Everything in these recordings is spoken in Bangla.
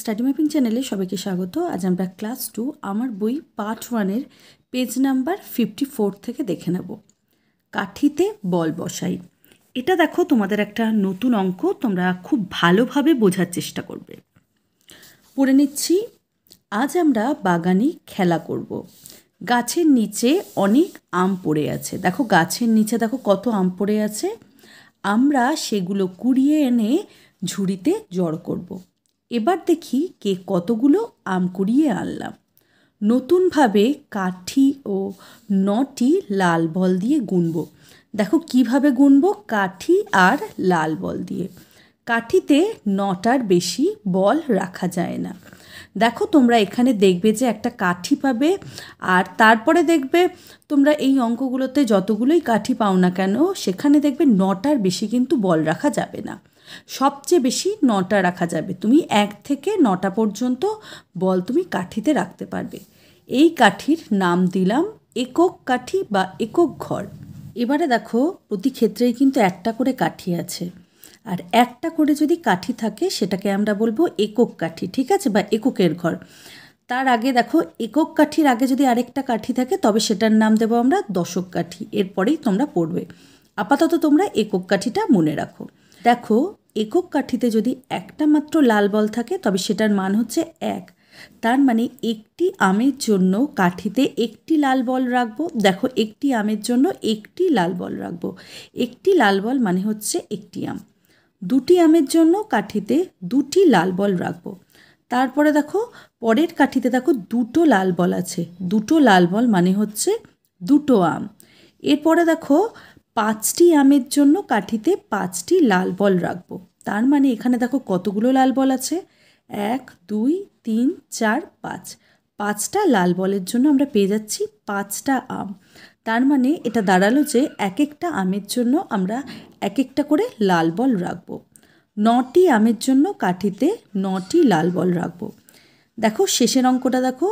স্টাডি ম্যাপিং চ্যানেলে সবাইকে স্বাগত আজ আমরা ক্লাস টু আমার বই পার্ট ওয়ানের পেজ নাম্বার ফিফটি ফোর থেকে দেখে নেব কাঠিতে বল বসাই এটা দেখো তোমাদের একটা নতুন অঙ্ক তোমরা খুব ভালোভাবে বোঝার চেষ্টা করবে পড়ে নিচ্ছি আজ আমরা বাগানে খেলা করব। গাছের নিচে অনেক আম পড়ে আছে দেখো গাছের নিচে দেখো কত আম পড়ে আছে আমরা সেগুলো কুড়িয়ে এনে ঝুড়িতে জড় করবো এবার দেখি কে কতগুলো আম কুড়িয়ে আনলাম নতুনভাবে কাঠি ও নটি লাল বল দিয়ে গুনব দেখো কিভাবে গুনব কাঠি আর লাল বল দিয়ে কাঠিতে নটার বেশি বল রাখা যায় না দেখো তোমরা এখানে দেখবে যে একটা কাঠি পাবে আর তারপরে দেখবে তোমরা এই অঙ্কগুলোতে যতগুলোই কাঠি পাও না কেন সেখানে দেখবে নটার বেশি কিন্তু বল রাখা যাবে না সবচেয়ে বেশি নটা রাখা যাবে তুমি এক থেকে নটা পর্যন্ত বল তুমি কাঠিতে রাখতে পারবে এই কাঠির নাম দিলাম একক কাঠি বা একক ঘর এবারে দেখো প্রতি ক্ষেত্রেই কিন্তু একটা করে কাঠি আছে আর একটা করে যদি কাঠি থাকে সেটাকে আমরা বলবো একক কাঠি ঠিক আছে বা এককের ঘর তার আগে দেখো একক কাঠির আগে যদি আরেকটা কাঠি থাকে তবে সেটার নাম দেবো আমরা দশক কাঠি এরপরেই তোমরা পড়বে আপাতত তোমরা একক কাঠিটা মনে রাখো দেখো একক কাঠিতে যদি একটা মাত্র লাল বল থাকে তবে সেটার মান হচ্ছে এক তার মানে একটি আমের জন্য কাঠিতে একটি লাল বল রাখবো দেখো একটি আমের জন্য একটি লাল বল রাখবো একটি লাল বল মানে হচ্ছে একটি আম দুটি আমের জন্য কাঠিতে দুটি লাল বল রাখবো তারপরে দেখো পরের কাঠিতে দেখো দুটো লাল বল আছে দুটো লাল বল মানে হচ্ছে দুটো আম এরপরে দেখো পাঁচটি আমের জন্য কাঠিতে পাঁচটি লাল বল রাখবো তার মানে এখানে দেখো কতগুলো লাল বল আছে এক দুই তিন চার পাঁচ পাঁচটা লাল বলের জন্য আমরা পেয়ে যাচ্ছি পাঁচটা আম তার মানে এটা দাঁড়ালো যে এক একটা আমের জন্য আমরা এক একটা করে লাল বল রাখব নটি আমের জন্য কাঠিতে নটি লাল বল রাখব দেখো শেষের অঙ্কটা দেখো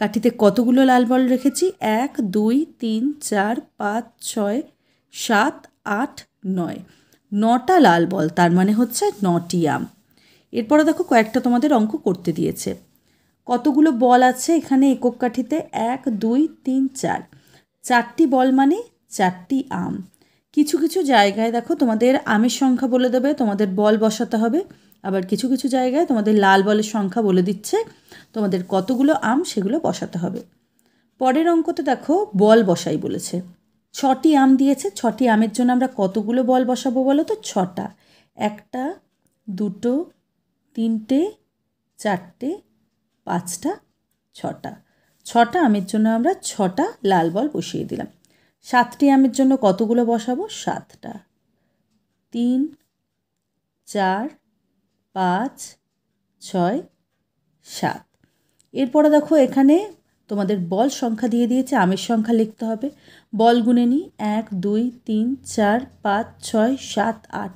কাঠিতে কতগুলো লাল বল রেখেছি এক দুই তিন চার পাঁচ ছয় সাত আট নয় নটা লাল বল তার মানে হচ্ছে নটি আম এরপরে দেখো কয়েকটা তোমাদের অঙ্ক করতে দিয়েছে কতগুলো বল আছে এখানে একক কাঠিতে এক দুই তিন চার চারটি বল মানে চারটি আম কিছু কিছু জায়গায় দেখো তোমাদের আমের সংখ্যা বলে দেবে তোমাদের বল বসাতে হবে আবার কিছু কিছু জায়গায় তোমাদের লাল বলের সংখ্যা বলে দিচ্ছে তোমাদের কতগুলো আম সেগুলো বসাতে হবে পরের অঙ্কতে দেখো বল বসাই বলেছে ছটি আম দিয়েছে ছটি আমের জন্য আমরা কতগুলো বল বসাবো বলো তো ছটা একটা দুটো তিনটে চারটে পাঁচটা ছটা ছটা আমের জন্য আমরা ছটা লাল বল বসিয়ে দিলাম সাতটি আমের জন্য কতগুলো বসাবো সাতটা তিন চার পাঁচ ছয় সাত এরপরে দেখো এখানে তোমাদের বল সংখ্যা দিয়ে দিয়েছে আমের সংখ্যা লিখতে হবে বল গুনে নিই এক দুই তিন চার পাঁচ ছয় সাত আট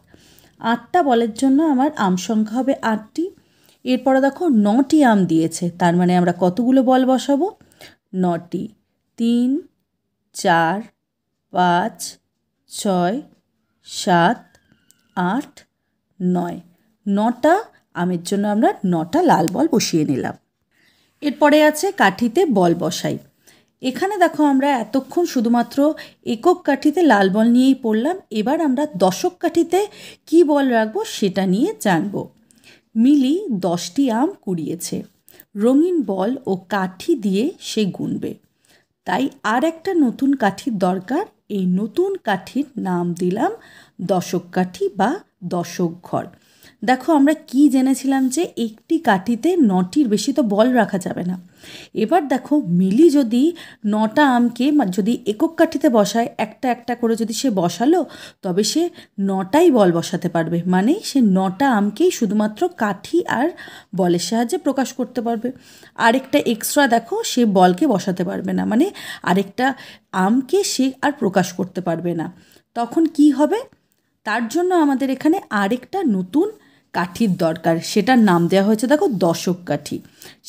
আটটা বলের জন্য আমার আম সংখ্যা হবে আটটি এরপরে দেখো নটি আম দিয়েছে তার মানে আমরা কতগুলো বল বসাবো নটি তিন চার পাঁচ ছয় সাত আট নয় নটা আমের জন্য আমরা নটা লাল বল বসিয়ে নিলাম এরপরে আছে কাঠিতে বল বসাই এখানে দেখো আমরা এতক্ষণ শুধুমাত্র একক কাঠিতে লাল বল নিয়েই পড়লাম এবার আমরা দশক কাঠিতে কি বল রাখবো সেটা নিয়ে জানব মিলি দশটি আম কুড়িয়েছে রঙিন বল ও কাঠি দিয়ে সে গুনবে তাই আর একটা নতুন কাঠির দরকার এই নতুন কাঠির নাম দিলাম দশক কাঠি বা দশক ঘর দেখো আমরা কি জেনেছিলাম যে একটি কাঠিতে নটির বেশি তো বল রাখা যাবে না এবার দেখো মিলি যদি নটা আমকে যদি একক কাঠিতে বসায় একটা একটা করে যদি সে বসালো তবে সে নটাই বল বসাতে পারবে মানে সে নটা আমকেই শুধুমাত্র কাঠি আর বলের সাহায্যে প্রকাশ করতে পারবে আরেকটা এক্সট্রা দেখো সে বলকে বসাতে পারবে না মানে আরেকটা আমকে সে আর প্রকাশ করতে পারবে না তখন কি হবে তার জন্য আমাদের এখানে আরেকটা নতুন কাঠির দরকার সেটার নাম দেওয়া হয়েছে দেখো দশক কাঠি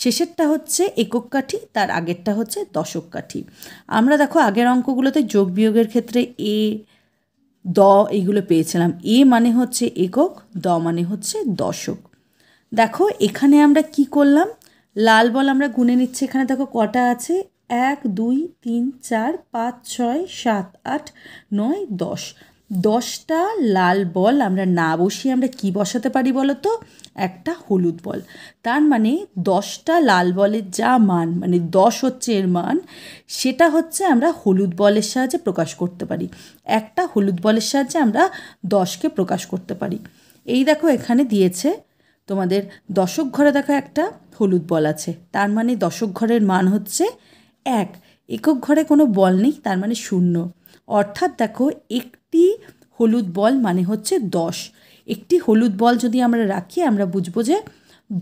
শেষেরটা হচ্ছে একক কাঠি তার আগেরটা হচ্ছে দশক কাঠি আমরা দেখো আগের অঙ্কগুলোতে যোগ বিয়োগের ক্ষেত্রে এ দ এইগুলো পেয়েছিলাম এ মানে হচ্ছে একক দ মানে হচ্ছে দশক দেখো এখানে আমরা কি করলাম লাল বল আমরা গুনে নিচ্ছি এখানে দেখো কটা আছে এক দুই তিন চার পাঁচ ছয় সাত আট নয় দশ দশটা লাল বল আমরা না বসিয়ে আমরা কি বসাতে পারি বলো তো একটা হলুদ বল তার মানে দশটা লাল বলের যা মান মানে দশ হচ্ছে এর মান সেটা হচ্ছে আমরা হলুদ বলের সাহায্যে প্রকাশ করতে পারি একটা হলুদ বলের সাহায্যে আমরা দশকে প্রকাশ করতে পারি এই দেখো এখানে দিয়েছে তোমাদের দশক ঘরে দেখো একটা হলুদ বল আছে তার মানে দশক ঘরের মান হচ্ছে এক একক ঘরে কোনো বল নেই তার মানে শূন্য অর্থাৎ দেখো একটি হলুদ বল মানে হচ্ছে দশ একটি হলুদ বল যদি আমরা রাখি আমরা বুঝবো যে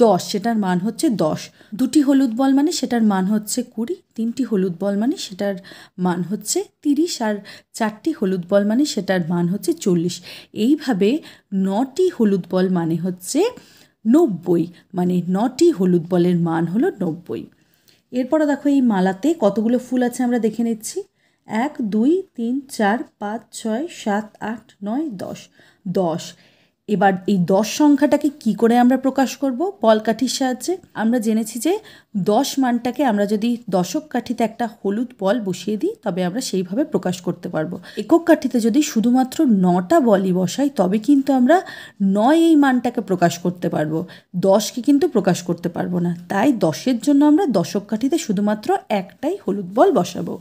দশ সেটার মান হচ্ছে দশ দুটি হলুদ বল মানে সেটার মান হচ্ছে কুড়ি তিনটি হলুদ বল মানে সেটার মান হচ্ছে তিরিশ আর চারটি হলুদ বল মানে সেটার মান হচ্ছে চল্লিশ এইভাবে নটি হলুদ বল মানে হচ্ছে নব্বই মানে নটি হলুদ বলের মান হলো নব্বই এরপরে দেখো এই মালাতে কতগুলো ফুল আছে আমরা দেখে নিচ্ছি এক দুই তিন চার পাঁচ ছয় সাত আট নয় দশ দশ এবার এই দশ সংখ্যাটাকে কি করে আমরা প্রকাশ করব বলকাঠির সাহায্যে আমরা জেনেছি যে দশ মানটাকে আমরা যদি দশক কাঠিতে একটা হলুদ বল বসিয়ে দিই তবে আমরা সেইভাবে প্রকাশ করতে পারবো একক কাঠিতে যদি শুধুমাত্র নটা বলই বসাই তবে কিন্তু আমরা নয় এই মানটাকে প্রকাশ করতে পারবো দশকে কিন্তু প্রকাশ করতে পারবো না তাই দশের জন্য আমরা দশক কাঠিতে শুধুমাত্র একটাই হলুদ বল বসাবো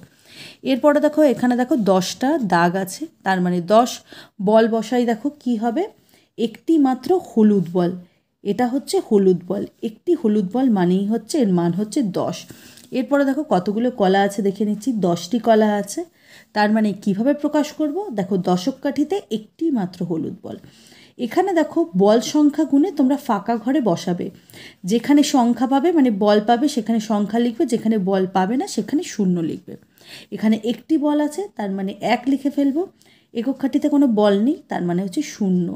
এরপরে দেখো এখানে দেখো দশটা দাগ আছে তার মানে দশ বল বসাই দেখো কি হবে একটি মাত্র হলুদ বল এটা হচ্ছে হলুদ বল একটি হলুদ বল মানেই হচ্ছে এর মান হচ্ছে দশ এরপরে দেখো কতগুলো কলা আছে দেখে নিচ্ছি দশটি কলা আছে তার মানে কিভাবে প্রকাশ করব দেখো দশক কাঠিতে একটি মাত্র হলুদ বল এখানে দেখো বল সংখ্যা গুণে তোমরা ফাঁকা ঘরে বসাবে যেখানে সংখ্যা পাবে মানে বল পাবে সেখানে সংখ্যা লিখবে যেখানে বল পাবে না সেখানে শূন্য লিখবে এখানে একটি বল আছে তার মানে এক লিখে ফেলবো একক কাঠিতে কোনো বল নেই তার মানে হচ্ছে শূন্য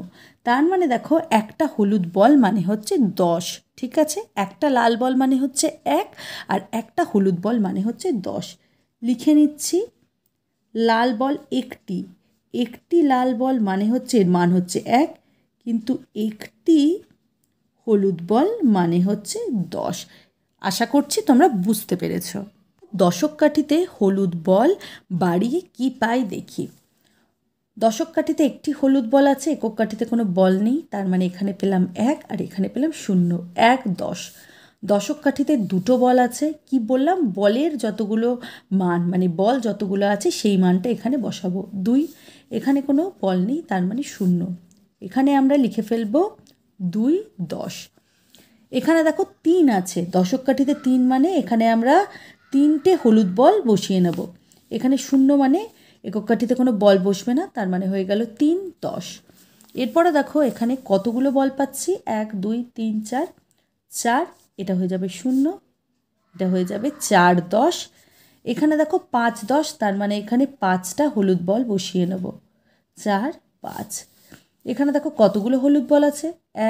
তার মানে দেখো একটা হলুদ বল মানে হচ্ছে দশ ঠিক আছে একটা লাল বল মানে হচ্ছে এক আর একটা হলুদ বল মানে হচ্ছে দশ লিখে নিচ্ছি লাল বল একটি একটি লাল বল মানে হচ্ছে এর মান হচ্ছে এক কিন্তু একটি হলুদ বল মানে হচ্ছে দশ আশা করছি তোমরা বুঝতে পেরেছ দশক কাঠিতে হলুদ বল বাড়িয়ে কি পাই দেখি দশক কাঠিতে একটি হলুদ বল আছে একক কাঠিতে কোনো বল নেই তার মানে এখানে পেলাম এক আর এখানে পেলাম শূন্য এক দশ দশক কাঠিতে দুটো বল আছে কি বললাম বলের যতগুলো মান মানে বল যতগুলো আছে সেই মানটা এখানে বসাবো দুই এখানে কোনো বল নেই তার মানে শূন্য এখানে আমরা লিখে ফেলবো দুই দশ এখানে দেখো তিন আছে দশক কাঠিতে তিন মানে এখানে আমরা তিনটে হলুদ বল বসিয়ে নেব এখানে শূন্য মানে একক কাঠিতে কোনো বল বসবে না তার মানে হয়ে গেল তিন দশ এরপরে দেখো এখানে কতগুলো বল পাচ্ছি এক দুই তিন চার চার এটা হয়ে যাবে শূন্য এটা হয়ে যাবে চার দশ এখানে দেখো পাঁচ দশ তার মানে এখানে পাঁচটা হলুদ বল বসিয়ে নেব চার পাঁচ এখানে দেখো কতগুলো হলুদ বল আছে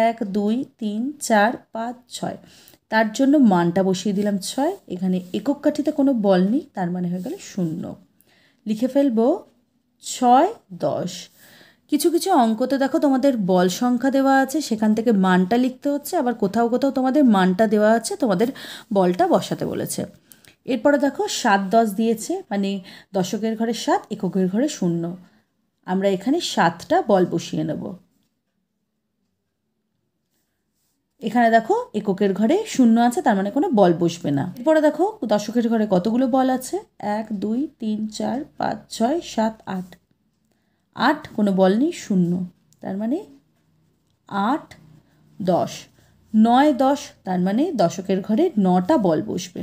এক দুই তিন চার পাঁচ ছয় তার জন্য মানটা বসিয়ে দিলাম ছয় এখানে একক কাঠিতে কোনো বল নেই তার মানে হয়ে গেল শূন্য লিখে ফেলব ছয় দশ কিছু কিছু অঙ্কতে দেখো তোমাদের বল সংখ্যা দেওয়া আছে সেখান থেকে মানটা লিখতে হচ্ছে আবার কোথাও কোথাও তোমাদের মানটা দেওয়া আছে তোমাদের বলটা বসাতে বলেছে এরপরে দেখো সাত দশ দিয়েছে মানে দশকের ঘরে সাত এককের ঘরে শূন্য আমরা এখানে সাতটা বল বসিয়ে নেবো এখানে দেখো এককের ঘরে শূন্য আছে তার মানে কোনো বল বসবে না এরপরে দেখো দশকের ঘরে কতগুলো বল আছে এক দুই তিন চার পাঁচ ছয় সাত আট আট কোনো বল নেই শূন্য তার মানে আট দশ নয় দশ তার মানে দশকের ঘরে নটা বল বসবে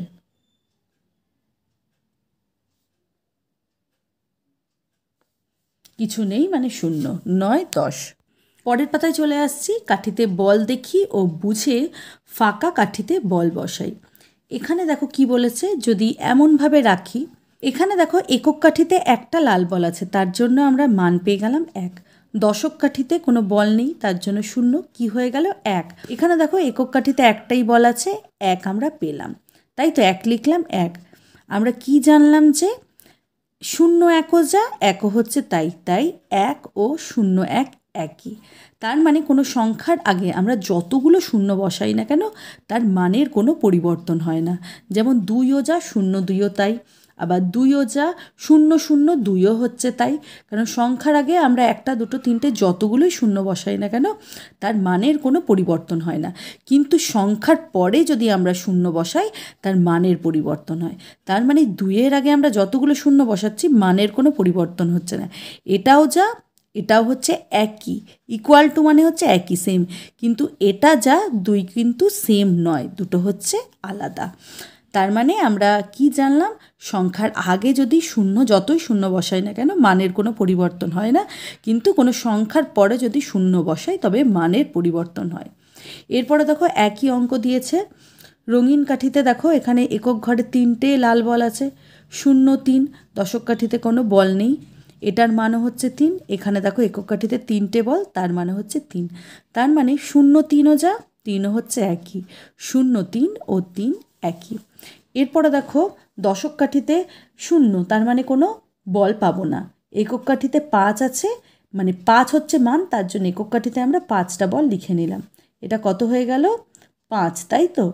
কিছু নেই মানে শূন্য নয় দশ পরের পাতায় চলে আসছি কাঠিতে বল দেখি ও বুঝে ফাঁকা কাঠিতে বল বসাই এখানে দেখো কি বলেছে যদি এমনভাবে রাখি এখানে দেখো একক কাঠিতে একটা লাল বল আছে তার জন্য আমরা মান পেয়ে গেলাম এক দশক কাঠিতে কোনো বল নেই তার জন্য শূন্য কি হয়ে গেল এক এখানে দেখো একক কাঠিতে একটাই বল আছে এক আমরা পেলাম তাই তো এক লিখলাম এক আমরা কি জানলাম যে শূন্য একও যা একও হচ্ছে তাই তাই এক ও শূন্য এক একই তার মানে কোনো সংখ্যার আগে আমরা যতগুলো শূন্য বসাই না কেন তার মানের কোনো পরিবর্তন হয় না যেমন দুইও যা শূন্য দুইও তাই আবার দুইও যা শূন্য শূন্য দুইও হচ্ছে তাই কারণ সংখ্যার আগে আমরা একটা দুটো তিনটে যতগুলোই শূন্য বসাই না কেন তার মানের কোনো পরিবর্তন হয় না কিন্তু সংখ্যার পরে যদি আমরা শূন্য বসাই তার মানের পরিবর্তন হয় তার মানে দুইয়ের আগে আমরা যতগুলো শূন্য বসাচ্ছি মানের কোনো পরিবর্তন হচ্ছে না এটাও যা এটাও হচ্ছে একই ইকুয়াল টু মানে হচ্ছে একই সেম কিন্তু এটা যা দুই কিন্তু সেম নয় দুটো হচ্ছে আলাদা তার মানে আমরা কি জানলাম সংখ্যার আগে যদি শূন্য যতই শূন্য বসাই না কেন মানের কোনো পরিবর্তন হয় না কিন্তু কোনো সংখ্যার পরে যদি শূন্য বসাই তবে মানের পরিবর্তন হয় এরপরে দেখো একই অঙ্ক দিয়েছে রঙিন কাঠিতে দেখো এখানে একক ঘরে তিনটে লাল বল আছে শূন্য তিন দশক কাঠিতে কোনো বল নেই এটার মানে হচ্ছে তিন এখানে দেখো একক কাঠিতে তিনটে বল তার মানে হচ্ছে তিন তার মানে শূন্য তিনও যা তিনও হচ্ছে একই শূন্য তিন ও তিন একই এরপরে দেখো দশক কাঠিতে শূন্য তার মানে কোনো বল পাবো না একক কাঠিতে পাঁচ আছে মানে পাঁচ হচ্ছে মান তার জন্য একক কাঠিতে আমরা পাঁচটা বল লিখে নিলাম এটা কত হয়ে গেল পাঁচ তাই তো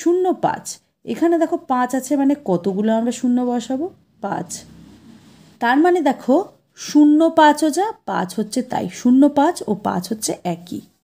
শূন্য পাঁচ এখানে দেখো পাঁচ আছে মানে কতগুলো আমরা শূন্য বসাবো পাঁচ তার মানে দেখো শূন্য পাঁচ যা পাঁচ হচ্ছে তাই শূন্য পাঁচ ও পাঁচ হচ্ছে একই